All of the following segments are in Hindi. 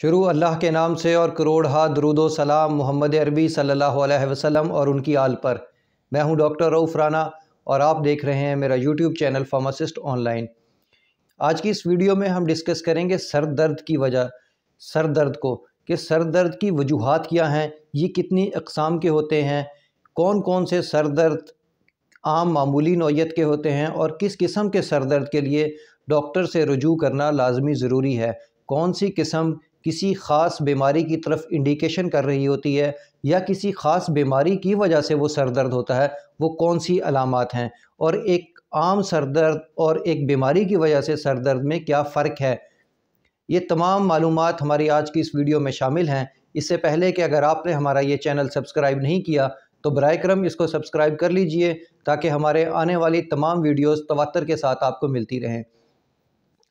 शुरू अल्लाह के नाम से और करोड़ हाथ दरुदो सलाम मोहम्मद अरबी सल्लल्लाहु अलैहि वसल्लम और उनकी आल पर मैं हूं डॉक्टर रऊफ़ राना और आप देख रहे हैं मेरा यूट्यूब चैनल फार्मासिस्ट ऑनलाइन आज की इस वीडियो में हम डिस्कस करेंगे सर दर्द की वजह सर दर्द को कि सर दर्द की वजूहत क्या हैं ये कितनी अकसाम के होते हैं कौन कौन से सर दर्द आम मामूली नौीयत के होते हैं और किस किस्म के सर दर्द के लिए डॉक्टर से रजू करना लाजमी ज़रूरी है कौन सी किस्म किसी ख़ास बीमारी की तरफ इंडिकेशन कर रही होती है या किसी ख़ास बीमारी की वजह से वो सर दर्द होता है वो कौन सी अलामत हैं और एक आम सर दर्द और एक बीमारी की वजह से सर दर्द में क्या फ़र्क है ये तमाम मालूम हमारी आज की इस वीडियो में शामिल हैं इससे पहले कि अगर आपने हमारा ये चैनल सब्सक्राइब नहीं किया तो बर करम इसको सब्सक्राइब कर लीजिए ताकि हमारे आने वाली तमाम वीडियोस तवातर के साथ आपको मिलती रहें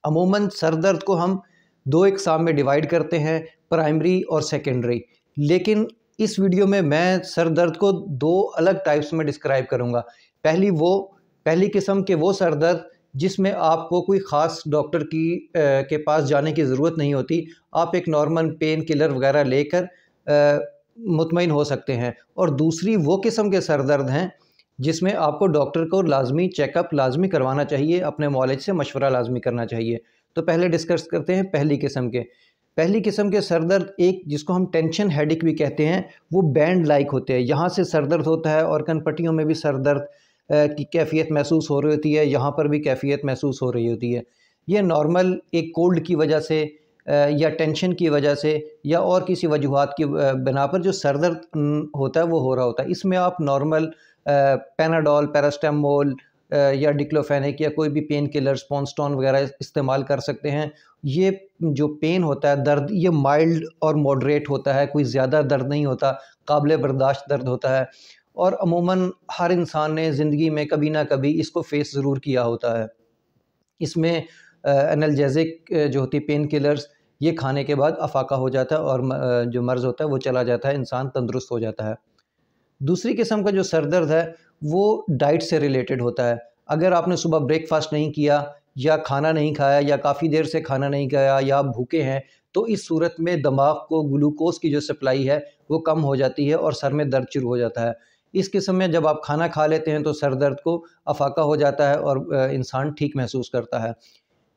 अमूमन सर दर्द को हम दो एग्ज़ाम में डिवाइड करते हैं प्राइमरी और सेकेंडरी लेकिन इस वीडियो में मैं सर दर्द को दो अलग टाइप्स में डिस्क्राइब करूँगा पहली वो पहली किस्म के वो सर दर्द जिसमें आपको कोई ख़ास डॉक्टर की आ, के पास जाने की ज़रूरत नहीं होती आप एक नॉर्मल पेन किलर वगैरह लेकर मुतमिन हो सकते हैं और दूसरी वो किस्म के सर दर्द हैं जिसमें आपको डॉक्टर को लाजमी चेकअप लाजमी करवाना चाहिए अपने मॉलेज से मशवरा लाजमी करना चाहिए तो पहले डिस्कस करते हैं पहली किस्म के पहली किस्म के सर दर्द एक जिसको हम टेंशन हेडिक भी कहते हैं वो बैंड लाइक होते हैं यहाँ से सर दर्द होता है और कनपट्टियों में भी सर दर्द की कैफियत महसूस हो रही होती है यहाँ पर भी कैफियत महसूस हो रही होती है ये नॉर्मल एक कोल्ड की वजह से या टेंशन की वजह से या और किसी वजूहत की बिना पर जो सर दर्द होता है वो हो रहा होता है इसमें आप नॉर्मल पेनाडोल पैरास्टामोल या डिक्लोफेनिक या कोई भी पेन किलर्स पॉन्स्टॉन वगैरह इस्तेमाल कर सकते हैं ये जो पेन होता है दर्द ये माइल्ड और मॉडरेट होता है कोई ज़्यादा दर्द नहीं होता काबिल बर्दाश्त दर्द होता है और अमूमन हर इंसान ने ज़िंदगी में कभी ना कभी इसको फेस ज़रूर किया होता है इसमें एनलजेजिक जो होती है पेन किलर्स ये खाने के बाद अफाका हो जाता है और जो मर्ज़ होता है वो चला जाता है इंसान तंदुरुस्त हो जाता है दूसरी किस्म का जो सर दर्द है वो डाइट से रिलेटेड होता है अगर आपने सुबह ब्रेकफास्ट नहीं किया या खाना नहीं खाया या काफ़ी देर से खाना नहीं खाया या आप भूखे हैं तो इस सूरत में दिमाग को ग्लूकोज की जो सप्लाई है वो कम हो जाती है और सर में दर्द शुरू हो जाता है इस किस्म में जब आप खाना खा लेते हैं तो सर दर्द को अफाका हो जाता है और इंसान ठीक महसूस करता है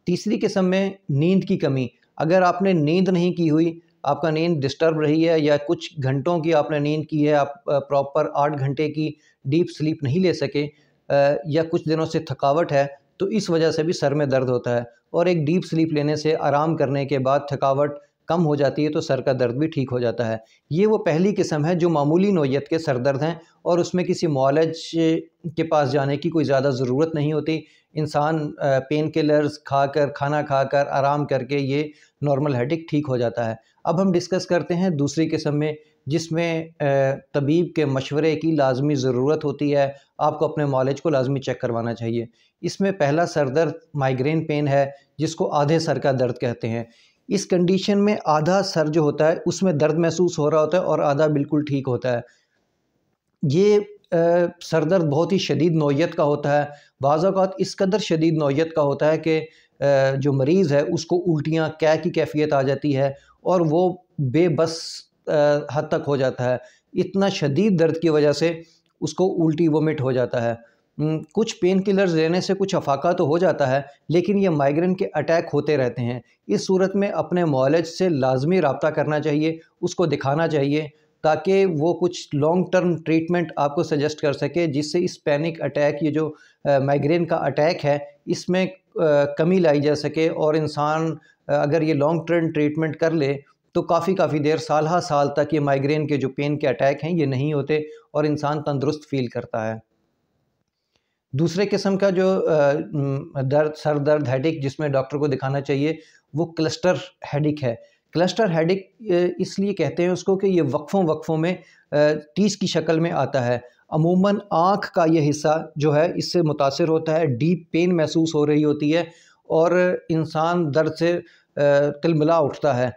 तीसरी किस्म में नींद की कमी अगर आपने नींद नहीं की हुई आपका नींद डिस्टर्ब रही है या कुछ घंटों की आपने नींद की है आप प्रॉपर आठ घंटे की डीप स्लीप नहीं ले सके या कुछ दिनों से थकावट है तो इस वजह से भी सर में दर्द होता है और एक डीप स्लीप लेने से आराम करने के बाद थकावट कम हो जाती है तो सर का दर्द भी ठीक हो जाता है ये वो पहली किस्म है जो मामूली नोयत के सर दर्द हैं और उसमें किसी मॉलज के पास जाने की कोई ज़्यादा ज़रूरत नहीं होती इंसान पेन किलर्स खाकर खाना खाकर आराम करके ये नॉर्मल हेडिक ठीक हो जाता है अब हम डिस्कस करते हैं दूसरी किस्म में जिसमें तबीब के मशवरे की लाजमी ज़रूरत होती है आपको अपने मालिज को लाजमी चेक करवाना चाहिए इसमें पहला सर दर्द माइग्रेन पेन है जिसको आधे सर का दर्द कहते हैं इस कंडीशन में आधा सर जो होता है उसमें दर्द महसूस हो रहा होता है और आधा बिल्कुल ठीक होता है ये सर दर्द बहुत ही शदीद नौीयत का होता है बाज़ात इस कदर शदीद नौीयत का होता है कि जो मरीज़ है उसको उल्टियाँ कै की कैफियत आ जाती है और वो बेबस हद तक हो जाता है इतना शदीद दर्द की वजह से उसको उल्टी वोमिट हो जाता है कुछ पेन किलर्स लेने से कुछ अफाका तो हो जाता है लेकिन ये माइग्रेन के अटैक होते रहते हैं इस सूरत में अपने मॉलेज से लाजमी रबता करना चाहिए उसको दिखाना चाहिए ताकि वो कुछ लॉन्ग टर्म ट्रीटमेंट आपको सजेस्ट कर सके जिससे इस पैनिक अटैक ये जो माइग्रेन का अटैक है इसमें कमी लाई जा सके और इंसान अगर ये लॉन्ग टर्म ट्रीटमेंट कर ले तो काफ़ी काफ़ी देर साल हा साल तक ये माइग्रेन के जो पेन के अटैक हैं ये नहीं होते और इंसान तंदुरुस्त फील करता है दूसरे किस्म का जो दर्द सर दर्द हेडिक जिसमें डॉक्टर को दिखाना चाहिए वो क्लस्टर हेडिक है क्लस्टर हेडिक इसलिए कहते हैं उसको कि ये वक्फ़ों वक्फ़ों में टीस की शक्ल में आता है अमूमन आँख का ये हिस्सा जो है इससे मुतासर होता है डीप पेन महसूस हो रही होती है और इंसान दर्द से तिलमिला उठता है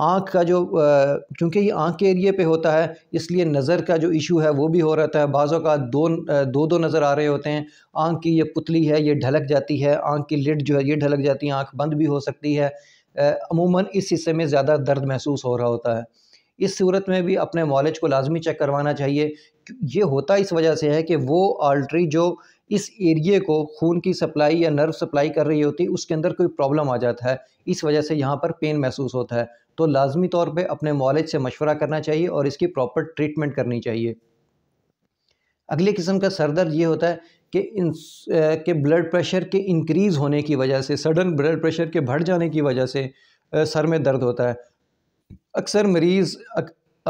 आँख का जो क्योंकि ये आँख के एरिए पे होता है इसलिए नज़र का जो इशू है वो भी हो रहता है बाज़ों का दो दो दो नज़र आ रहे होते हैं आँख की ये पुतली है ये ढलक जाती है आँख की लिड जो है ये ढलक जाती है आँख बंद भी हो सकती है अमूमन इस हिस्से में ज़्यादा दर्द महसूस हो रहा होता है इस सूरत में भी अपने मॉलेज को लाजमी चेक करवाना चाहिए ये होता इस वजह से है कि वो आल्ट्री जो इस एरिए को खून की सप्लाई या नर्व सप्लाई कर रही होती है उसके अंदर कोई प्रॉब्लम आ जाता है इस वजह से यहाँ पर पेन महसूस होता है तो लाजमी तौर पर अपने मॉलेज से मशवरा करना चाहिए और इसकी प्रॉपर ट्रीटमेंट करनी चाहिए अगले किस्म का सर दर्द ये होता है कि इन के ब्लड प्रेशर के इंक्रीज़ होने की वजह से सडन ब्लड प्रेशर के बढ़ जाने की वजह से सर में दर्द होता है अक्सर मरीज़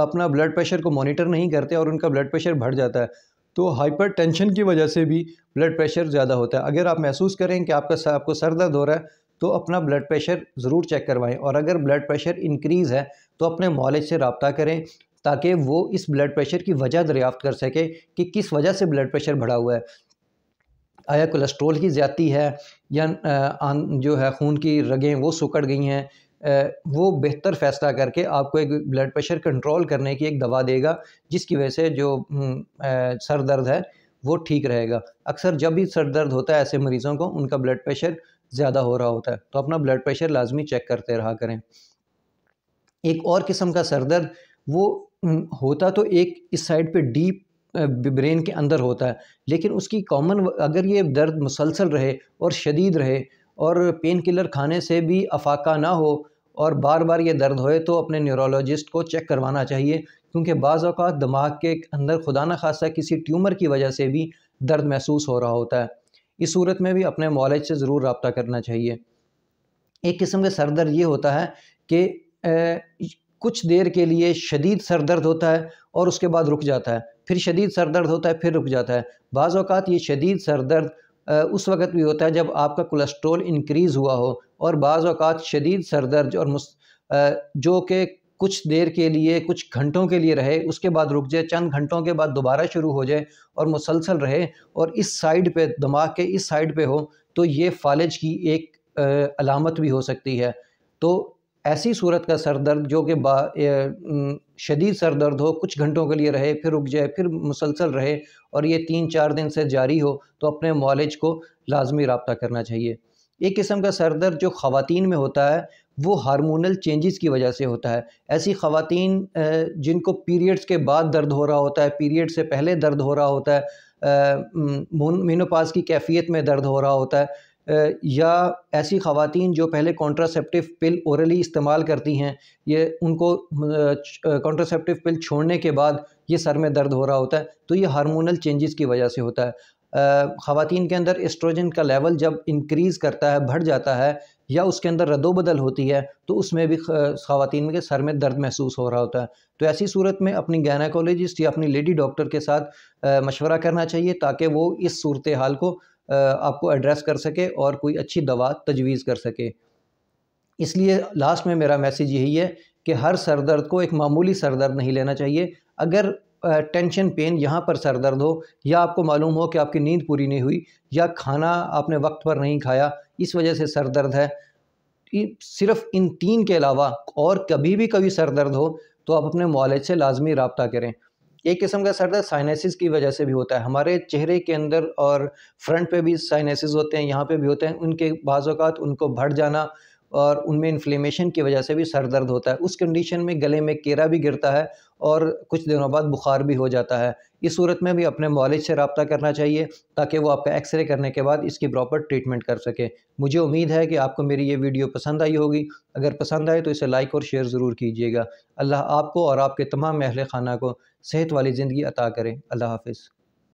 अपना ब्लड प्रेशर को मॉनिटर नहीं करते और उनका ब्लड प्रेशर बढ़ जाता है तो हाइपर टेंशन की वजह से भी ब्लड प्रेशर ज़्यादा होता है अगर आप महसूस करें कि आपका आपको सर दर्द हो रहा है तो अपना ब्लड प्रेशर ज़रूर चेक करवाएं और अगर ब्लड प्रेशर इंक्रीज़ है तो अपने मॉलेज से रबता करें ताकि वो इस ब्लड प्रेशर की वजह दरियाफ़्त कर सके कि किस वजह से ब्लड प्रेशर बढ़ा हुआ है आया कोलेस्ट्रोल की ज़्यादा है या जो है खून की रगें वो सुकड़ गई हैं वो बेहतर फ़ैसला करके आपको एक ब्लड प्रेशर कंट्रोल करने की एक दवा देगा जिसकी वजह से जो हम्म, सर दर्द है वो ठीक रहेगा अक्सर जब भी सर दर्द होता है ऐसे मरीज़ों को उनका ब्लड प्रेशर ज़्यादा हो रहा होता है तो अपना ब्लड प्रेशर लाजमी चेक करते रहा करें एक और किस्म का सर दर्द वो होता तो एक इस साइड पे डीप ब्रेन के अंदर होता है लेकिन उसकी कॉमन अगर ये दर्द मुसलसल रहे और शदीद रहे और पेन किलर खाने से भी अफाका ना हो और बार बार ये दर्द होए तो अपने न्यूरोलॉजिस्ट को चेक करवाना चाहिए क्योंकि बाज़ अवत दिमाग के अंदर खुदा न खासा किसी ट्यूमर की वजह से भी दर्द महसूस हो रहा होता है इस सूरत में भी अपने मॉलेज से ज़रूर रबता करना चाहिए एक किस्म का सर दर्द ये होता है कि कुछ देर के लिए शदीद सर दर्द होता है और उसके बाद रुक जाता है फिर शदीद सर दर्द होता है फिर रुक जाता है बाज़ अवत ये शदीद सर दर्द उस वक़्त भी होता है जब आपका कोलेस्ट्रोल इनक्रीज़ हुआ हो और बाज़ात शदीद सर दर्द और जो कि कुछ देर के लिए कुछ घंटों के लिए रहे उसके बाद रुक जाए चंद घंटों के बाद दोबारा शुरू हो जाए और मुसलसल रहे और इस साइड पे दिमाग के इस साइड पे हो तो ये फालज की एक आ, अलामत भी हो सकती है तो ऐसी सूरत का सर दर्द जो कि शदीद सर दर्द हो कुछ घंटों के लिए रहे फिर रुक जाए फिर मुसलसल रहे और ये तीन चार दिन से जारी हो तो अपने मॉलेज को लाजमी रबता करना चाहिए एक किस्म का सर दर्द जो ख़वान में होता है वो हार्मोनल चेंजेस की वजह से होता है ऐसी ख़वातीन जिनको पीरियड्स के बाद दर्द हो रहा होता है पीरियड से पहले दर्द हो रहा होता है मीनोपास की कैफियत में दर्द हो रहा होता है या ऐसी ख़वातीन जो पहले कॉन्ट्रासेप्टिव पिल औरली इस्तेमाल करती हैं ये उनको कॉन्ट्रासेप्टिव पिल छोड़ने के बाद ये सर में दर्द हो रहा होता है तो ये हार्मोनल चेंजेस की वजह से होता है ख़वान के अंदर एस्ट्रोजन का लेवल जब इंक्रीज़ करता है बढ़ जाता है या उसके अंदर रदो बदल होती है तो उसमें भी खातन के सर में दर्द महसूस हो रहा होता है तो ऐसी सूरत में अपनी गैनाकोलॉजिस्ट या अपनी लेडी डॉक्टर के साथ मशवरा करना चाहिए ताकि वो इस सूरत हाल को आपको एड्रेस कर सके और कोई अच्छी दवा तजवीज़ कर सके इसलिए लास्ट में मेरा मैसेज यही है कि हर सर दर्द को एक मामूली सर दर्द नहीं लेना चाहिए अगर टेंशन पेन यहाँ पर सर दर्द हो या आपको मालूम हो कि आपकी नींद पूरी नहीं हुई या खाना आपने वक्त पर नहीं खाया इस वजह से सर दर्द है सिर्फ इन तीन के अलावा और कभी भी कभी सर दर्द हो तो आप अपने मालिज से लाजमी रबता करें एक किस्म का सर दर्द साइनेसिस की वजह से भी होता है हमारे चेहरे के अंदर और फ्रंट पे भी साइनेसिस होते हैं यहाँ पे भी होते हैं उनके बाज़ात उनको भर जाना और उनमें इन्फ्लेमेशन की वजह से भी सर दर्द होता है उस कंडीशन में गले में केरा भी गिरता है और कुछ दिनों बाद बुखार भी हो जाता है इस सूरत में भी अपने मॉलिज से रबता करना चाहिए ताकि वो आपका एक्सरे करने के बाद इसकी प्रॉपर ट्रीटमेंट कर सके मुझे उम्मीद है कि आपको मेरी ये वीडियो पसंद आई होगी अगर पसंद आए तो इसे लाइक और शेयर ज़रूर कीजिएगा अल्लाह आपको और आपके तमाम अहल खाना को सेहत वाली ज़िंदगी अता करें अल्लाह हाफिज़